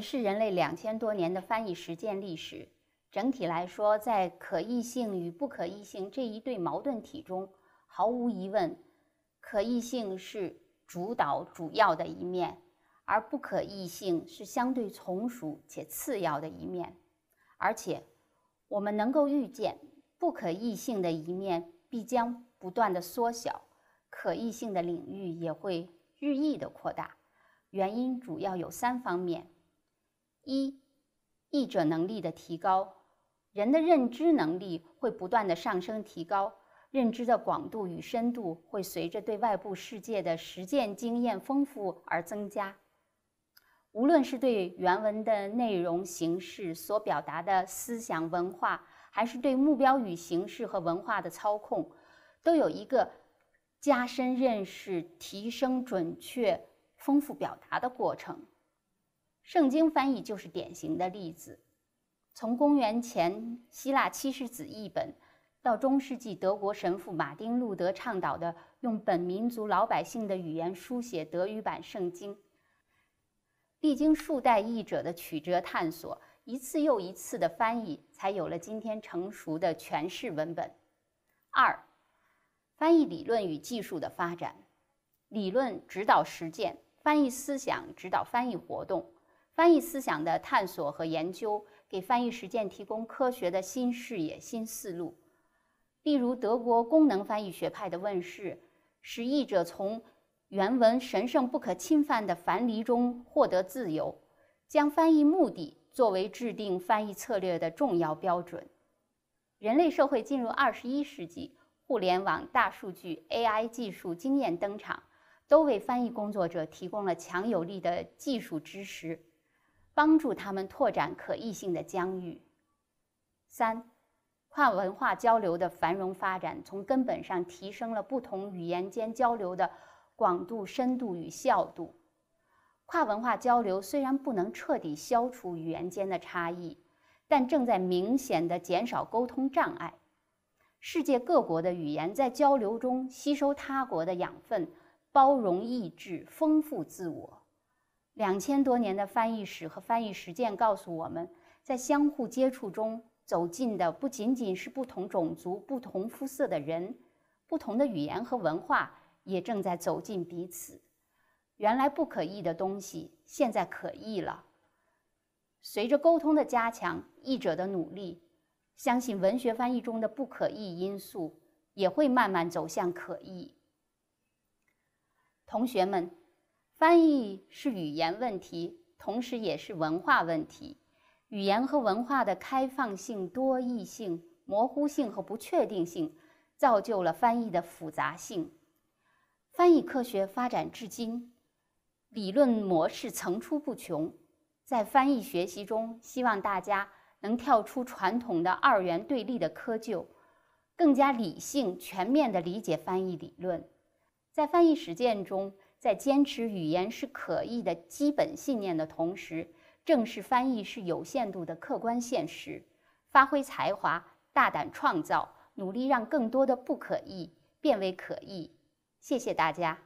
是人类两千多年的翻译实践历史。整体来说，在可译性与不可译性这一对矛盾体中，毫无疑问，可译性是主导主要的一面，而不可译性是相对从属且次要的一面。而且，我们能够预见，不可译性的一面必将不断的缩小，可译性的领域也会日益的扩大。原因主要有三方面。一译者能力的提高，人的认知能力会不断的上升，提高认知的广度与深度会随着对外部世界的实践经验丰富而增加。无论是对原文的内容、形式所表达的思想、文化，还是对目标与形式和文化的操控，都有一个加深认识、提升准确、丰富表达的过程。圣经翻译就是典型的例子。从公元前希腊七世子译本，到中世纪德国神父马丁·路德倡导的用本民族老百姓的语言书写德语版圣经，历经数代译者的曲折探索，一次又一次的翻译，才有了今天成熟的诠释文本。二、翻译理论与技术的发展，理论指导实践，翻译思想指导翻译活动。翻译思想的探索和研究，给翻译实践提供科学的新视野、新思路。例如，德国功能翻译学派的问世，使译者从原文神圣不可侵犯的樊篱中获得自由，将翻译目的作为制定翻译策略的重要标准。人类社会进入二十一世纪，互联网、大数据、AI 技术经验登场，都为翻译工作者提供了强有力的技术支持。帮助他们拓展可异性的疆域。三，跨文化交流的繁荣发展，从根本上提升了不同语言间交流的广度、深度与效度。跨文化交流虽然不能彻底消除语言间的差异，但正在明显的减少沟通障碍。世界各国的语言在交流中吸收他国的养分，包容意志，丰富自我。两千多年的翻译史和翻译实践告诉我们，在相互接触中走近的不仅仅是不同种族、不同肤色的人，不同的语言和文化也正在走近彼此。原来不可译的东西，现在可译了。随着沟通的加强，译者的努力，相信文学翻译中的不可译因素也会慢慢走向可译。同学们。翻译是语言问题，同时也是文化问题。语言和文化的开放性、多义性、模糊性和不确定性，造就了翻译的复杂性。翻译科学发展至今，理论模式层出不穷。在翻译学习中，希望大家能跳出传统的二元对立的窠臼，更加理性、全面地理解翻译理论。在翻译实践中。在坚持语言是可译的基本信念的同时，正视翻译是有限度的客观现实，发挥才华，大胆创造，努力让更多的不可译变为可译。谢谢大家。